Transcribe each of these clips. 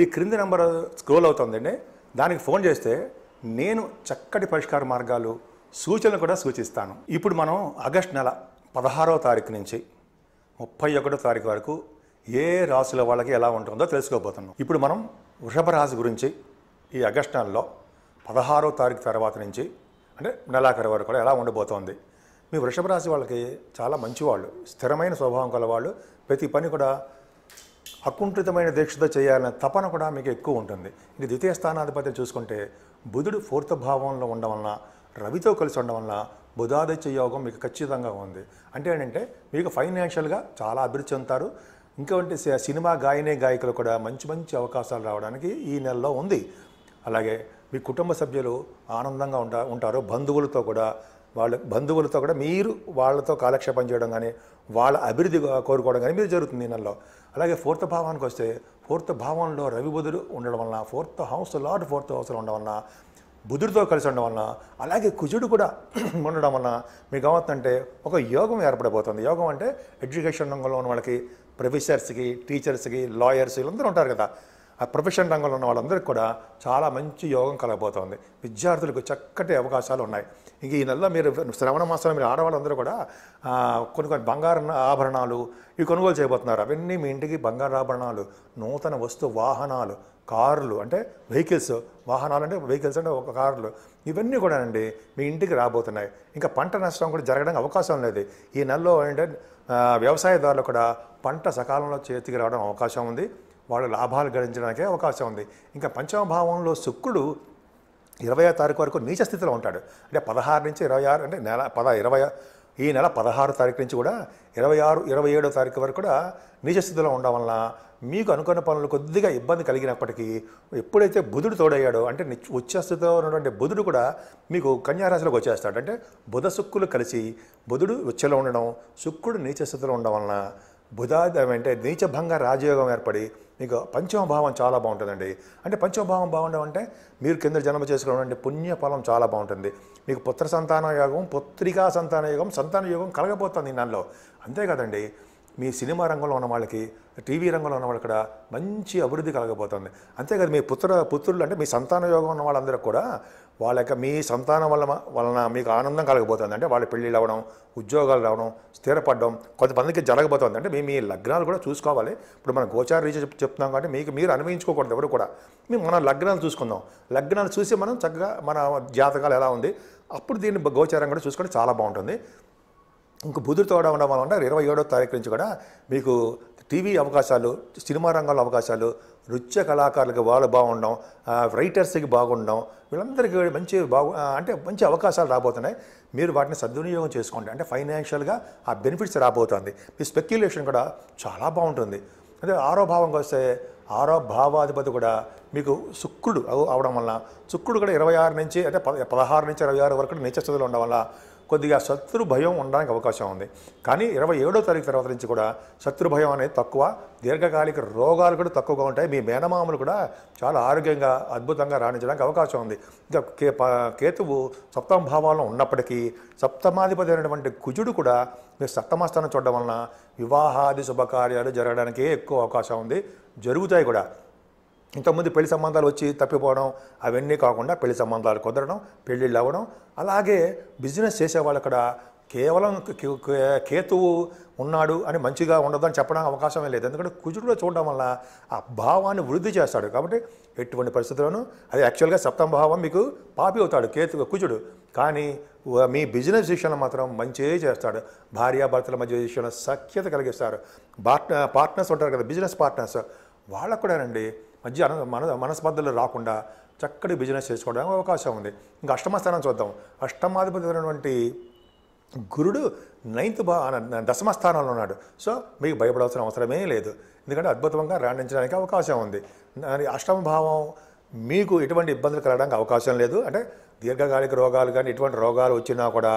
ఈ క్రింది number scroll అవుతుందండి దానికి ఫోన్ చేస్తే నేను చక్కటి పరిష్కార మార్గాలు సూచనలు కూడా సూచిస్తాను ఇప్పుడు మనం ఆగస్ట్ నెల పదహారవ తారీఖు నుంచి ముప్పై ఒకటో తారీఖు వరకు ఏ రాశుల వాళ్ళకి ఎలా ఉంటుందో తెలుసుకోబోతున్నాం ఇప్పుడు మనం వృషభ రాశి గురించి ఈ ఆగస్ట్ నెలలో పదహారో తారీఖు తర్వాత నుంచి అంటే నెలాఖరు వరకు కూడా ఎలా ఉండబోతోంది మీ వృషభ రాశి వాళ్ళకి చాలా మంచివాళ్ళు స్థిరమైన స్వభావం కలవాళ్ళు ప్రతి పని కూడా అకుంఠితమైన దీక్షతో చేయాలనే తపన కూడా మీకు ఎక్కువ ఉంటుంది ఇక ద్వితీయ స్థానాధిపతి చూసుకుంటే బుధుడు ఫోర్త్ భావంలో ఉండడం వలన రవితో కలిసి ఉండడం వలన బుధాదిత్య యోగం మీకు ఖచ్చితంగా ఉంది అంటే ఏంటంటే మీకు ఫైనాన్షియల్గా చాలా అభివృద్ధి చెందుతారు వంటి సినిమా గాయనే గాయకులు కూడా మంచి మంచి అవకాశాలు రావడానికి ఈ నెలలో ఉంది అలాగే మీ కుటుంబ సభ్యులు ఆనందంగా ఉంటారు బంధువులతో కూడా వాళ్ళ బంధువులతో కూడా మీరు వాళ్ళతో కాలక్షేపం చేయడం కానీ వాళ్ళ అభివృద్ధి కోరుకోవడం కానీ మీరు జరుగుతుంది దీనిలో అలాగే ఫోర్త్ భావానికి వస్తే ఫోర్త్ భావంలో రవి బుధుడు ఉండడం వలన ఫోర్త్ హౌస్ లార్డ్ ఫోర్త్ హౌస్లో ఉండడం వలన బుధుడితో కలిసి ఉండడం వలన అలాగే కుజుడు కూడా ఉండడం వలన మీకు ఏమవుతుందంటే ఒక యోగం ఏర్పడబోతుంది యోగం అంటే ఎడ్యుకేషన్ రంగంలో ఉన్న వాళ్ళకి ప్రొఫెసర్స్కి టీచర్స్కి లాయర్స్ వీళ్ళందరూ ఉంటారు కదా ఆ ప్రొఫెషన్ రంగంలో ఉన్న వాళ్ళందరికీ కూడా చాలా మంచి యోగం కలగబోతోంది విద్యార్థులకు చక్కటి అవకాశాలు ఉన్నాయి ఇంక ఈ నెలలో మీరు శ్రవణ మాసంలో మీరు ఆడవాళ్ళందరూ కూడా కొన్ని కొన్ని బంగారు ఆభరణాలు ఇవి కొనుగోలు చేయబోతున్నారు అవన్నీ మీ ఇంటికి బంగారు ఆభరణాలు నూతన వస్తు వాహనాలు కార్లు అంటే వెహికల్స్ వాహనాలు అంటే వెహికల్స్ అంటే ఒక కార్లు ఇవన్నీ కూడానండి మీ ఇంటికి రాబోతున్నాయి ఇంకా పంట నష్టం కూడా జరగడానికి అవకాశం లేదు ఈ నెలలో ఏంటంటే వ్యవసాయదారులు కూడా పంట సకాలంలో చేతికి రావడం అవకాశం ఉంది వాళ్ళు లాభాలు గడించడానికే అవకాశం ఉంది ఇంకా పంచమభావంలో శుక్రుడు ఇరవై తారీఖు వరకు నీచ స్థితిలో ఉంటాడు అంటే పదహారు నుంచి ఇరవై ఆరు అంటే నెల పద ఇరవై ఈ నెల పదహారు తారీఖు నుంచి కూడా ఇరవై ఆరు ఇరవై ఏడో తారీఖు వరకు కూడా నీచ స్థితిలో ఉండడం వలన మీకు అనుకున్న పనులు కొద్దిగా ఇబ్బంది కలిగినప్పటికీ ఎప్పుడైతే బుధుడు తోడయ్యాడో అంటే ఉచ్చ స్థితిలో ఉన్నటువంటి బుధుడు కూడా మీకు కన్యారాశిలోకి వచ్చేస్తాడు అంటే బుధ శుక్కులు కలిసి బుధుడు ఉచ్చలో ఉండడం శుక్రుడు నీచ స్థితిలో ఉండడం వలన బుధాది అంటే నీచభంగ రాజయోగం ఏర్పడి మీకు పంచమభావం చాలా బాగుంటుందండి అంటే పంచమభావం భావం బాగుండమంటే మీరు కింద జన్మ చేసుకోవడం పుణ్యఫలం చాలా బాగుంటుంది మీకు పుత్ర సంతాన యోగం పుత్రికా సంతాన యోగం సంతాన యోగం కలగబోతుంది దానిలో అంతే కదండి మీ సినిమా రంగంలో ఉన్న వాళ్ళకి టీవీ రంగంలో ఉన్న వాళ్ళకి కూడా మంచి అభివృద్ధి కలగబోతుంది అంతేకాదు మీ పుత్ర పుత్రులు అంటే మీ సంతాన యోగం ఉన్న వాళ్ళందరికీ కూడా వాళ్ళ యొక్క మీ సంతానం వల్ల వలన మీకు ఆనందం కలగబోతుంది అంటే వాళ్ళ పెళ్ళిళ్ళు అవ్వడం ఉద్యోగాలు రావడం స్థిరపడడం కొంతమందికి జరగబోతుంది అంటే మీ మీ లగ్నాలు కూడా చూసుకోవాలి ఇప్పుడు మన గోచార రీచ చెప్తున్నాం కాబట్టి మీకు మీరు అనుభవించుకోకూడదు ఎవరు కూడా మేము మన లగ్నాలు చూసుకుందాం లగ్నాలు చూసి మనం చక్కగా మన జాతకాలు ఎలా ఉంది అప్పుడు దీన్ని గోచారం కూడా చూసుకుంటే చాలా బాగుంటుంది ఇంక బుధుడు తోడ ఉండడం వలన ఇరవై ఏడో తారీఖు నుంచి కూడా మీకు టీవీ అవకాశాలు సినిమా రంగంలో అవకాశాలు నృత్య కళాకారులకు వాళ్ళు బాగుండడం రైటర్స్కి బాగుండడం వీళ్ళందరికీ మంచి బాగు అంటే మంచి అవకాశాలు రాబోతున్నాయి మీరు వాటిని సద్వినియోగం చేసుకోండి అంటే ఫైనాన్షియల్గా ఆ బెనిఫిట్స్ రాబోతుంది మీ స్పెక్యులేషన్ కూడా చాలా బాగుంటుంది అదే ఆరో భావంగా వస్తే ఆరో భావాధిపతి కూడా మీకు శుక్రుడు అవడం వల్ల శుక్రుడు కూడా ఇరవై ఆరు నుంచి అంటే పదహారు నుంచి ఇరవై ఆరు వరకు నేచర్ చదువులు ఉండడం వల్ల కొద్దిగా శత్రు భయం ఉండడానికి అవకాశం ఉంది కానీ ఇరవై ఏడో తారీఖు తర్వాత నుంచి కూడా శత్రు భయం అనేది తక్కువ దీర్ఘకాలిక రోగాలు కూడా తక్కువగా ఉంటాయి మీ మేనమామలు కూడా చాలా ఆరోగ్యంగా అద్భుతంగా రాణించడానికి అవకాశం ఉంది ఇంకా కే కేతువు సప్తమ భావాలను ఉన్నప్పటికీ సప్తమాధిపతి అయినటువంటి కుజుడు కూడా మీరు సప్తమాస్థానం చూడడం వలన వివాహాది శుభకార్యాలు జరగడానికే ఎక్కువ అవకాశం ఉంది జరుగుతాయి కూడా ఇంతకుముందు పెళ్లి సంబంధాలు వచ్చి తప్పిపోవడం అవన్నీ కాకుండా పెళ్లి సంబంధాలు కుదరడం పెళ్ళిళ్ళు అవ్వడం అలాగే బిజినెస్ చేసేవాళ్ళు అక్కడ కేవలం కేతువు ఉన్నాడు అని మంచిగా ఉండదని చెప్పడానికి అవకాశమే లేదు ఎందుకంటే కుజుడులో చూడడం వల్ల ఆ భావాన్ని వృద్ధి చేస్తాడు కాబట్టి ఎటువంటి పరిస్థితుల్లోనూ అది యాక్చువల్గా సప్తమ భావం మీకు పాపి అవుతాడు కేతు కుజుడు కానీ మీ బిజినెస్ విషయంలో మాత్రం మంచి చేస్తాడు భార్యాభర్తల మధ్య విషయంలో సఖ్యత కలిగిస్తారు పార్ట్నర్స్ ఉంటారు కదా బిజినెస్ పార్ట్నర్స్ వాళ్ళకు కూడానండి మధ్య అన మన మనస్పర్ధలు రాకుండా చక్కటి బిజినెస్ చేసుకోవడానికి అవకాశం ఉంది ఇంకా అష్టమ స్థానం చూద్దాం అష్టమాధిపతి అయినటువంటి గురుడు నైన్త్ భా దశమ స్థానంలో ఉన్నాడు సో మీకు భయపడాల్సిన అవసరమే లేదు ఎందుకంటే అద్భుతంగా రాణించడానికి అవకాశం ఉంది అష్టమ భావం మీకు ఎటువంటి ఇబ్బందులు కలగడానికి అవకాశం లేదు అంటే దీర్ఘకాలిక రోగాలు కానీ ఎటువంటి రోగాలు వచ్చినా కూడా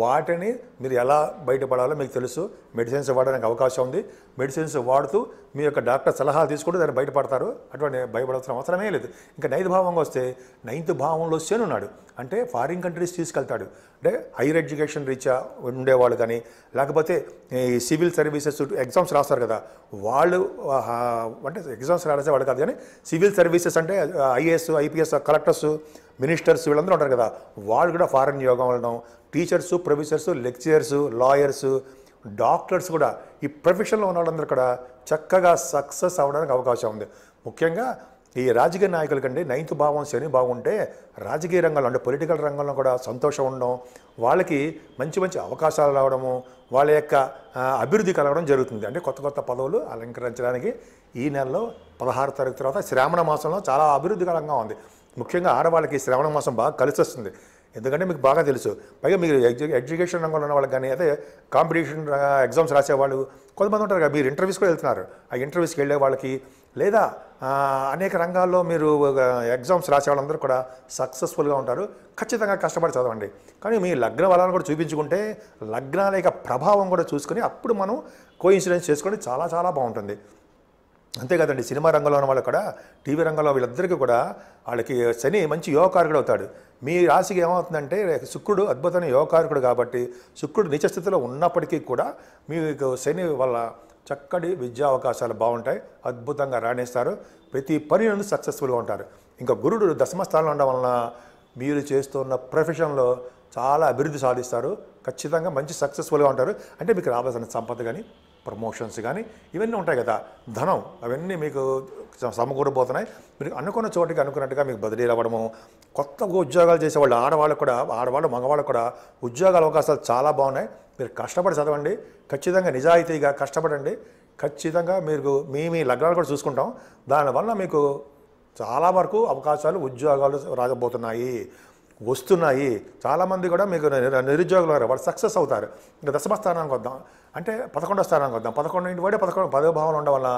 వాటిని మీరు ఎలా బయటపడాలో మీకు తెలుసు మెడిసిన్స్ వాడడానికి అవకాశం ఉంది మెడిసిన్స్ వాడుతూ మీ యొక్క డాక్టర్ సలహాలు తీసుకుంటూ దాన్ని బయటపడతారు అటువంటి భయపడాల్సిన అవసరమే లేదు ఇంకా నైన్త్ భావంగా వస్తే నైన్త్ భావంలో శని ఉన్నాడు అంటే ఫారిన్ కంట్రీస్ తీసుకెళ్తాడు అంటే హైయర్ ఎడ్యుకేషన్ రీత్యా ఉండేవాళ్ళు కానీ లేకపోతే ఈ సివిల్ సర్వీసెస్ ఎగ్జామ్స్ రాస్తారు కదా వాళ్ళు అంటే ఎగ్జామ్స్ రాసే వాళ్ళు కాదు కానీ సివిల్ సర్వీసెస్ అంటే ఐఏఎస్ ఐపీఎస్ కలెక్టర్స్ మినిస్టర్స్ వీళ్ళందరూ ఉంటారు కదా వాళ్ళు కూడా ఫారెన్ యోగం వెళ్ళడం teachers professors lecturers lawyers doctors కూడా ఈ ప్రొఫెషన్లో ఉన్న వాళ్ళందరూ కూడా చక్కగా సక్సెస్ అవ్వడానికి అవకాశం ఉంది ముఖ్యంగా ఈ రాజకీయ నాయకుల కంటే నైన్త్ భావం శని బాగుంటే రాజకీయ రంగంలో అంటే పొలిటికల్ రంగంలో కూడా సంతోషం ఉండడం వాళ్ళకి మంచి మంచి అవకాశాలు రావడము వాళ్ళ యొక్క అభివృద్ధి కలగడం జరుగుతుంది అంటే కొత్త కొత్త పదవులు అలంకరించడానికి ఈ నెలలో పదహారు తారీఖు తర్వాత శ్రావణ మాసంలో చాలా అభివృద్ధికరంగా ఉంది ముఖ్యంగా ఆడవాళ్ళకి శ్రావణ మాసం బాగా కలిసి వస్తుంది ఎందుకంటే మీకు బాగా తెలుసు పైగా మీరు ఎడ్యుకేషన్ రంగంలో ఉన్న వాళ్ళకి కానీ అదే కాంపిటీషన్ ఎగ్జామ్స్ రాసేవాళ్ళు కొంతమంది ఉంటారు కదా మీరు ఇంటర్వ్యూస్ కూడా వెళ్తున్నారు ఆ ఇంటర్వ్యూస్కి వెళ్ళే వాళ్ళకి లేదా అనేక రంగాల్లో మీరు ఎగ్జామ్స్ రాసే వాళ్ళందరూ కూడా సక్సెస్ఫుల్గా ఉంటారు ఖచ్చితంగా కష్టపడి చదవండి కానీ మీ లగ్న వలాలను కూడా చూపించుకుంటే లగ్నాల యొక్క ప్రభావం కూడా చూసుకొని అప్పుడు మనం ఇన్సూరెన్స్ చేసుకొని చాలా చాలా బాగుంటుంది అంతే కదండి సినిమా రంగంలో ఉన్న వాళ్ళు కూడా టీవీ రంగంలో వీళ్ళందరికీ కూడా వాళ్ళకి శని మంచి యోగకారకుడు అవుతాడు మీ రాశికి ఏమవుతుందంటే శుక్రుడు అద్భుతమైన యోగకారకుడు కాబట్టి శుక్రుడు నిచస్థితిలో ఉన్నప్పటికీ కూడా మీకు శని వల్ల చక్కటి విద్యా అవకాశాలు బాగుంటాయి అద్భుతంగా రాణిస్తారు ప్రతి పని నుండి సక్సెస్ఫుల్గా ఉంటారు ఇంకా గురుడు దశమ స్థానంలో ఉండడం వలన మీరు చేస్తున్న ప్రొఫెషన్లో చాలా అభివృద్ధి సాధిస్తారు ఖచ్చితంగా మంచి సక్సెస్ఫుల్గా ఉంటారు అంటే మీకు రావాల్సిన సంపద కానీ ప్రమోషన్స్ కానీ ఇవన్నీ ఉంటాయి కదా ధనం అవన్నీ మీకు సమకూరబోతున్నాయి మీరు అనుకున్న చోటికి అనుకున్నట్టుగా మీకు బదిలీలు అవ్వడము కొత్త ఉద్యోగాలు చేసేవాళ్ళు ఆడవాళ్ళకు కూడా ఆడవాళ్ళు మగవాళ్ళకు కూడా ఉద్యోగ అవకాశాలు చాలా బాగున్నాయి మీరు కష్టపడి చదవండి ఖచ్చితంగా నిజాయితీగా కష్టపడండి ఖచ్చితంగా మీరు మీ మీ లగ్నాలు కూడా చూసుకుంటాం దానివల్ల మీకు చాలా వరకు అవకాశాలు ఉద్యోగాలు రాకపోతున్నాయి వస్తున్నాయి చాలామంది కూడా మీకు నిరుద్యోగులు గారు వాళ్ళు సక్సెస్ అవుతారు ఇంకా దశమ స్థానానికి వద్దాం అంటే పదకొండో స్థానానికి వద్దాం పదకొండు ఇంటి వాడే పదకొండు పదో భావన ఉండడం వల్ల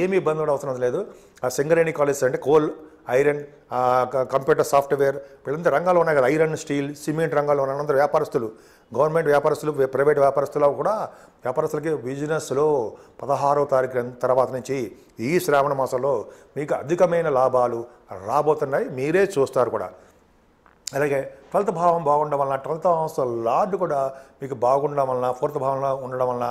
ఏమీ ఇబ్బంది కూడా అవసరం లేదు ఆ సింగరేణి కాలేజ్ అంటే కోల్ ఐరన్ కంప్యూటర్ సాఫ్ట్వేర్ వీళ్ళంతా రంగాలు ఉన్నాయి కదా ఐరన్ స్టీల్ సిమెంట్ రంగాలు ఉన్నాయి అందరూ వ్యాపారస్తులు గవర్నమెంట్ వ్యాపారస్తులు ప్రైవేట్ వ్యాపారస్తులు కూడా వ్యాపారస్తులకి బిజినెస్లో పదహారో తారీఖు తర్వాత నుంచి ఈ శ్రావణ మాసంలో మీకు అధికమైన లాభాలు రాబోతున్నాయి మీరే చూస్తారు కూడా అలాగే ట్వెల్త్ భావం బాగుండడం వలన ట్వెల్త్ హౌస్ లార్డ్ కూడా మీకు బాగుండడం వలన ఫోర్త్ భావంలో ఉండడం వలన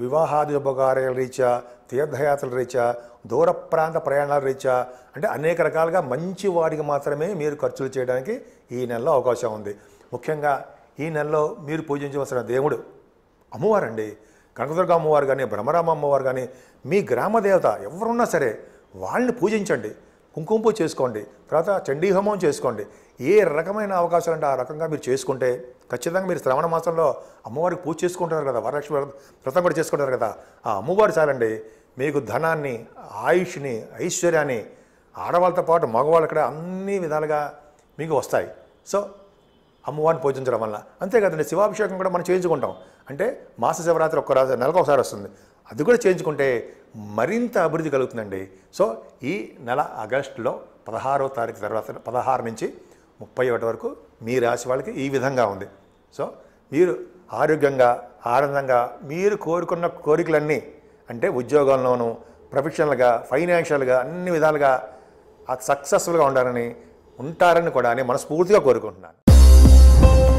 వివాహాది ఉపకార్యాల రీత్యా తీర్థయాత్రల రీత్యా దూర ప్రాంత ప్రయాణాల రీత్యా అంటే అనేక రకాలుగా మంచి వాడికి మాత్రమే మీరు ఖర్చులు చేయడానికి ఈ నెలలో అవకాశం ఉంది ముఖ్యంగా ఈ నెలలో మీరు పూజించవలసిన దేవుడు అమ్మవారండి కనకదుర్గ అమ్మవారు కానీ బ్రహ్మరామ అమ్మవారు కానీ మీ గ్రామ దేవత ఎవరున్నా సరే వాళ్ళని పూజించండి కుంకుమ పూజ చేసుకోండి తర్వాత చండీహోమం చేసుకోండి ఏ రకమైన అవకాశాలు అంటే ఆ రకంగా మీరు చేసుకుంటే ఖచ్చితంగా మీరు శ్రావణ మాసంలో అమ్మవారికి పూజ చేసుకుంటారు కదా వరలక్ష్మి వ్రతం కూడా చేసుకుంటారు కదా ఆ అమ్మవారు చాలండి మీకు ధనాన్ని ఆయుష్ని ఐశ్వర్యాన్ని ఆడవాళ్ళతో పాటు మగవాళ్ళు కూడా అన్ని విధాలుగా మీకు వస్తాయి సో అమ్మవారిని పూజించడం వల్ల అంతే కదండి శివాభిషేకం కూడా మనం చేయించుకుంటాం అంటే మాస శివరాత్రి ఒక్క రాత్రి నెలకు ఒకసారి వస్తుంది అది కూడా చేయించుకుంటే మరింత అభివృద్ధి కలుగుతుందండి సో ఈ నెల ఆగస్టులో పదహారో తారీఖు తర్వాత పదహారు నుంచి ముప్పై ఒకటి వరకు మీ రాశి వాళ్ళకి ఈ విధంగా ఉంది సో మీరు ఆరోగ్యంగా ఆనందంగా మీరు కోరుకున్న కోరికలన్నీ అంటే ఉద్యోగంలోనూ ప్రొఫెషనల్గా ఫైనాన్షియల్గా అన్ని విధాలుగా సక్సెస్ఫుల్గా ఉండాలని ఉంటారని కూడా నేను మనస్ఫూర్తిగా కోరుకుంటున్నాను